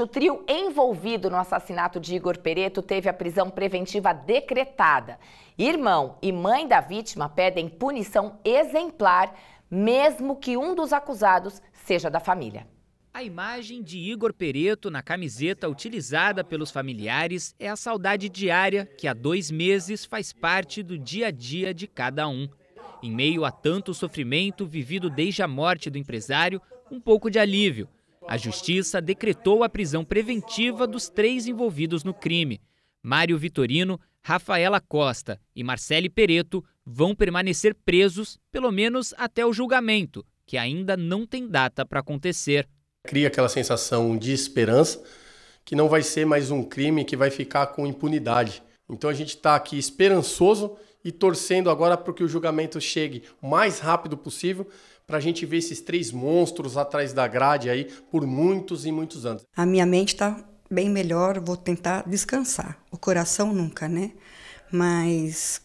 O trio envolvido no assassinato de Igor Pereto teve a prisão preventiva decretada. Irmão e mãe da vítima pedem punição exemplar, mesmo que um dos acusados seja da família. A imagem de Igor Pereto na camiseta utilizada pelos familiares é a saudade diária que há dois meses faz parte do dia a dia de cada um. Em meio a tanto sofrimento vivido desde a morte do empresário, um pouco de alívio a justiça decretou a prisão preventiva dos três envolvidos no crime. Mário Vitorino, Rafaela Costa e Marcele Pereto vão permanecer presos, pelo menos até o julgamento, que ainda não tem data para acontecer. Cria aquela sensação de esperança que não vai ser mais um crime que vai ficar com impunidade. Então a gente está aqui esperançoso e torcendo agora para que o julgamento chegue o mais rápido possível para a gente ver esses três monstros atrás da grade aí por muitos e muitos anos. A minha mente está bem melhor, vou tentar descansar. O coração nunca, né? Mas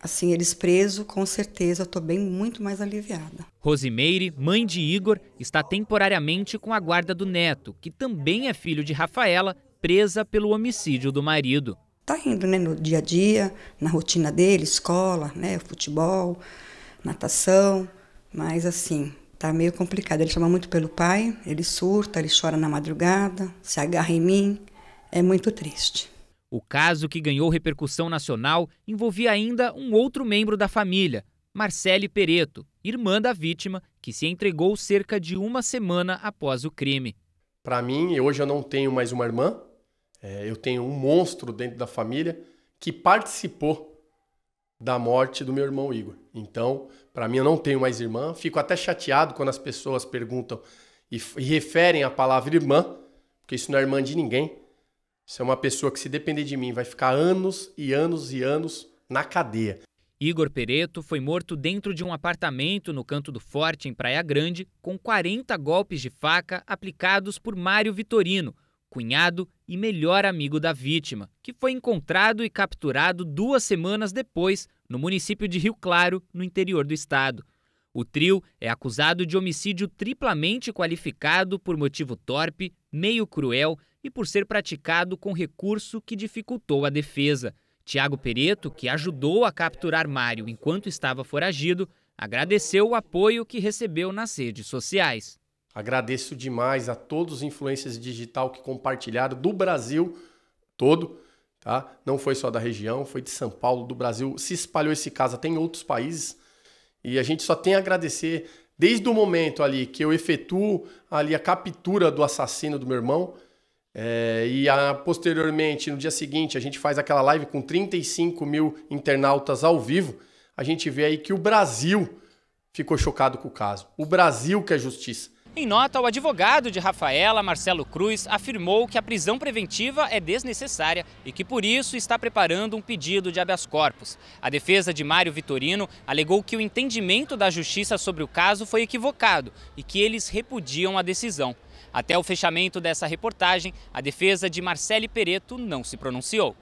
assim, eles presos, com certeza estou bem muito mais aliviada. Rosimeire, mãe de Igor, está temporariamente com a guarda do neto, que também é filho de Rafaela, presa pelo homicídio do marido tá indo, né, no dia a dia, na rotina dele, escola, né, futebol, natação, mas assim, tá meio complicado. Ele chama muito pelo pai, ele surta, ele chora na madrugada, se agarra em mim, é muito triste. O caso que ganhou repercussão nacional envolvia ainda um outro membro da família, Marcele Pereto, irmã da vítima, que se entregou cerca de uma semana após o crime. Para mim, hoje eu não tenho mais uma irmã, é, eu tenho um monstro dentro da família que participou da morte do meu irmão Igor. Então, para mim, eu não tenho mais irmã. Fico até chateado quando as pessoas perguntam e, e referem a palavra irmã, porque isso não é irmã de ninguém. Isso é uma pessoa que, se depender de mim, vai ficar anos e anos e anos na cadeia. Igor Pereto foi morto dentro de um apartamento no canto do Forte, em Praia Grande, com 40 golpes de faca aplicados por Mário Vitorino, cunhado e melhor amigo da vítima, que foi encontrado e capturado duas semanas depois no município de Rio Claro, no interior do estado. O trio é acusado de homicídio triplamente qualificado por motivo torpe, meio cruel e por ser praticado com recurso que dificultou a defesa. Tiago Pereto, que ajudou a capturar Mário enquanto estava foragido, agradeceu o apoio que recebeu nas redes sociais. Agradeço demais a todos os influencers digital que compartilharam do Brasil todo, tá? Não foi só da região, foi de São Paulo, do Brasil. Se espalhou esse caso até em outros países. E a gente só tem a agradecer desde o momento ali que eu efetuo ali a captura do assassino do meu irmão. É, e a, posteriormente, no dia seguinte, a gente faz aquela live com 35 mil internautas ao vivo. A gente vê aí que o Brasil ficou chocado com o caso. O Brasil que é justiça. Em nota, o advogado de Rafaela, Marcelo Cruz, afirmou que a prisão preventiva é desnecessária e que por isso está preparando um pedido de habeas corpus. A defesa de Mário Vitorino alegou que o entendimento da justiça sobre o caso foi equivocado e que eles repudiam a decisão. Até o fechamento dessa reportagem, a defesa de Marcele Pereto não se pronunciou.